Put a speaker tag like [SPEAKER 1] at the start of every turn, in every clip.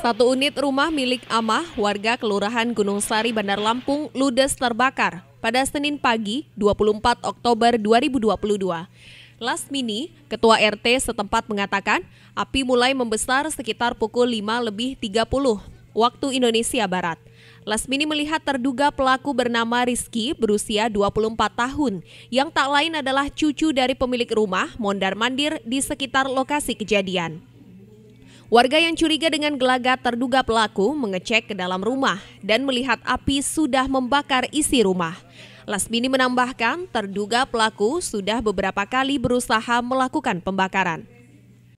[SPEAKER 1] Satu unit rumah milik Amah, warga Kelurahan Gunung Sari, Bandar Lampung, ludes terbakar pada Senin pagi 24 Oktober 2022. Mini, Ketua RT setempat mengatakan api mulai membesar sekitar pukul 5 lebih 30 waktu Indonesia Barat. Lasmini melihat terduga pelaku bernama Rizky berusia 24 tahun yang tak lain adalah cucu dari pemilik rumah mondar mandir di sekitar lokasi kejadian. Warga yang curiga dengan gelagat terduga pelaku mengecek ke dalam rumah dan melihat api sudah membakar isi rumah. Lasmini menambahkan terduga pelaku sudah beberapa kali berusaha melakukan pembakaran.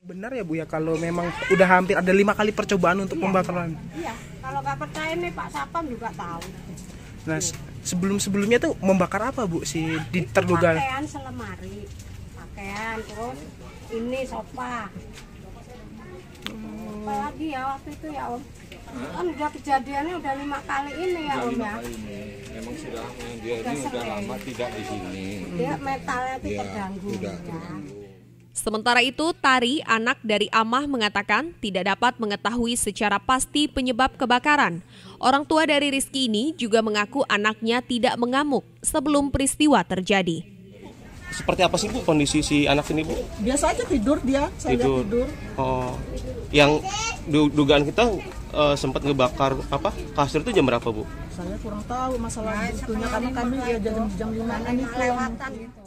[SPEAKER 1] Benar ya Bu ya kalau memang udah hampir ada lima kali percobaan untuk iya, pembakaran. Iya, kalau nggak percaya nih Pak Sapam juga tahu. Nah iya. sebelum-sebelumnya tuh membakar apa Bu si di terduga? Pakaian selemari, pakaian terus ini sofa, lagi ya waktu itu ya om kan udah kejadiannya udah lima kali ini ya udah om ya memang sudah dia ini udah lama tidak di sini dia metalnya itu ya, terganggu udah ya. terganggu Sementara itu, Tari, anak dari Amah mengatakan tidak dapat mengetahui secara pasti penyebab kebakaran. Orang tua dari Rizky ini juga mengaku anaknya tidak mengamuk sebelum peristiwa terjadi seperti apa sih bu kondisi si anak ini bu? Biasa aja tidur dia, saya tidur. tidur. Oh, yang du dugaan kita uh, sempat ngebakar apa kasur itu jam berapa bu? Saya kurang tahu masalah nah, karena kami dia ya jam jam ini kan itu.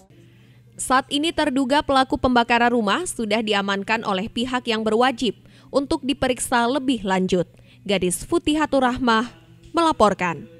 [SPEAKER 1] Saat ini terduga pelaku pembakaran rumah sudah diamankan oleh pihak yang berwajib untuk diperiksa lebih lanjut. Gadis Futihatur Rahmah melaporkan.